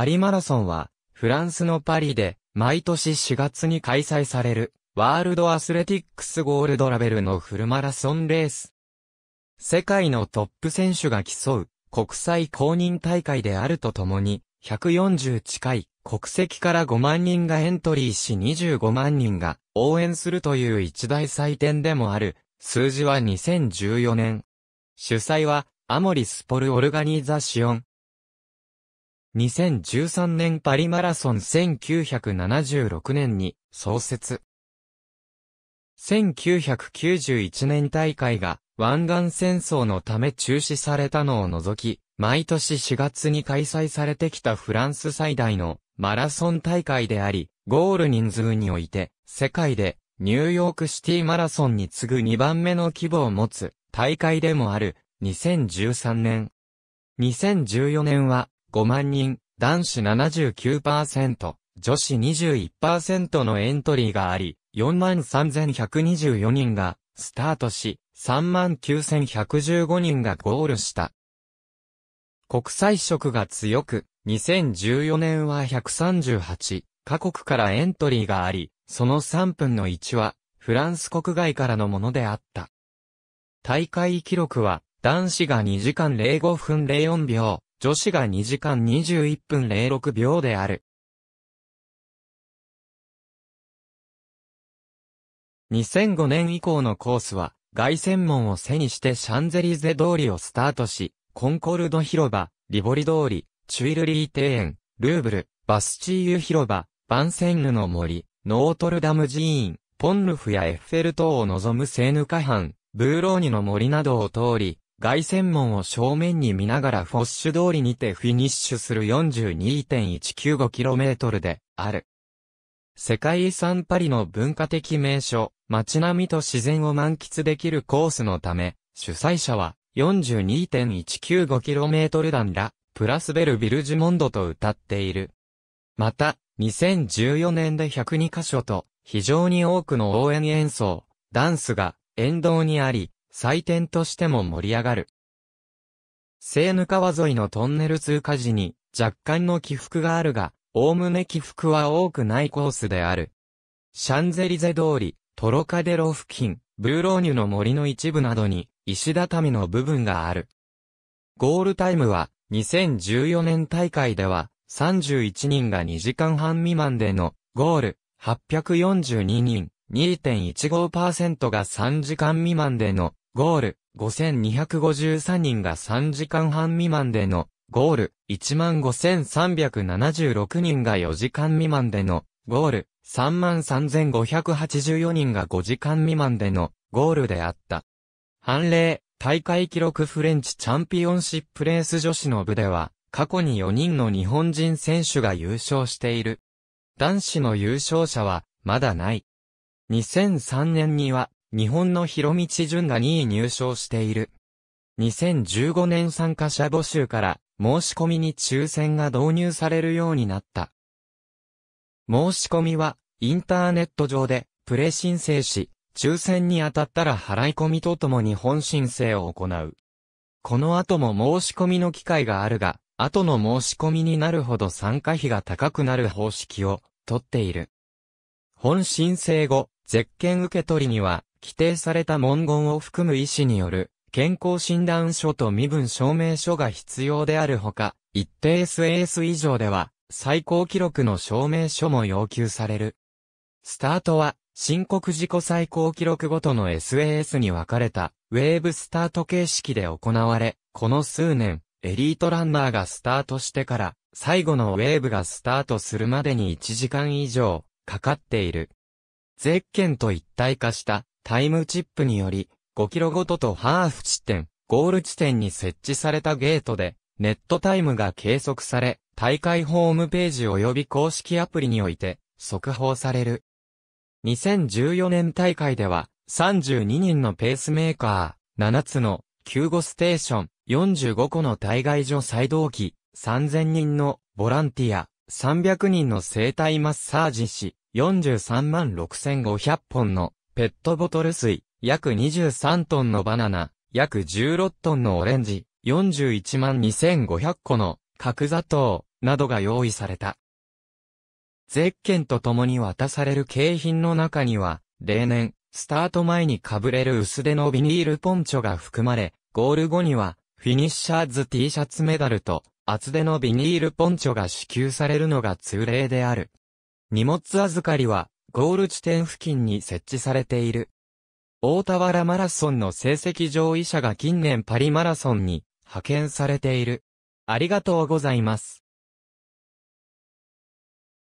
パリマラソンは、フランスのパリで、毎年4月に開催される、ワールドアスレティックスゴールドラベルのフルマラソンレース。世界のトップ選手が競う、国際公認大会であるとともに、140近い国籍から5万人がエントリーし25万人が応援するという一大祭典でもある、数字は2014年。主催は、アモリスポルオルガニザシオン、2013年パリマラソン1976年に創設。1991年大会が湾岸戦争のため中止されたのを除き、毎年4月に開催されてきたフランス最大のマラソン大会であり、ゴール人数において、世界でニューヨークシティマラソンに次ぐ2番目の規模を持つ大会でもある2013年。2014年は5万人、男子79%、女子21%のエントリーがあり、43,124人がスタートし、39,115人がゴールした。国際色が強く、2014年は138カ国からエントリーがあり、その3分の1はフランス国外からのものであった。大会記録は男子が2時間05分04秒、女子が2時間21分06秒である。2005年以降のコースは、凱旋門を背にしてシャンゼリゼ通りをスタートし、コンコルド広場、リボリ通り、チュイルリー庭園、ルーブル、バスチーユ広場、バンセンヌの森、ノートルダム寺院、ポンルフやエッフェル塔を望むセーヌカハン、ブーローニの森などを通り、外線門を正面に見ながらフォッシュ通りにてフィニッシュする 42.195km である。世界遺産パリの文化的名所、街並みと自然を満喫できるコースのため、主催者は 42.195km 弾ら、プラスベルビルジモンドと歌っている。また、2014年で102カ所と、非常に多くの応援演奏、ダンスが沿道にあり、祭典としても盛り上がる。セーヌ川沿いのトンネル通過時に若干の起伏があるが、おおむね起伏は多くないコースである。シャンゼリゼ通り、トロカデロ付近、ブーローニュの森の一部などに石畳の部分がある。ゴールタイムは2014年大会では31人が2時間半未満でのゴール842人2.15%が3時間未満でのゴール、5253人が3時間半未満での、ゴール、15376人が4時間未満での、ゴール、33584人が5時間未満での、ゴールであった。判例、大会記録フレンチチャンピオンシップレース女子の部では、過去に4人の日本人選手が優勝している。男子の優勝者は、まだない。2003年には、日本の広道淳が2位入賞している。2015年参加者募集から申し込みに抽選が導入されるようになった。申し込みはインターネット上でプレ申請し、抽選に当たったら払い込みとともに本申請を行う。この後も申し込みの機会があるが、後の申し込みになるほど参加費が高くなる方式をとっている。本申請後、絶券受け取りには規定された文言を含む医師による健康診断書と身分証明書が必要であるほか、一定 SAS 以上では最高記録の証明書も要求される。スタートは申告自己最高記録ごとの SAS に分かれたウェーブスタート形式で行われ、この数年、エリートランナーがスタートしてから最後のウェーブがスタートするまでに1時間以上かかっている。ゼッケンと一体化したタイムチップにより、5キロごととハーフ地点、ゴール地点に設置されたゲートで、ネットタイムが計測され、大会ホームページ及び公式アプリにおいて、速報される。2014年大会では、32人のペースメーカー、7つの、救護ステーション、45個の対外所再動機、3000人のボランティア、300人の生体マッサージ師、43万6500本のペットボトル水、約23トンのバナナ、約16トンのオレンジ、41万2500個の角砂糖などが用意された。ゼッケンと共に渡される景品の中には、例年、スタート前にかぶれる薄手のビニールポンチョが含まれ、ゴール後には、フィニッシャーズ T シャツメダルと、厚手のビニールポンチョが支給されるのが通例である。荷物預かりは、ゴール地点付近に設置されている。大田原マラソンの成績上位者が近年パリマラソンに派遣されている。ありがとうございます。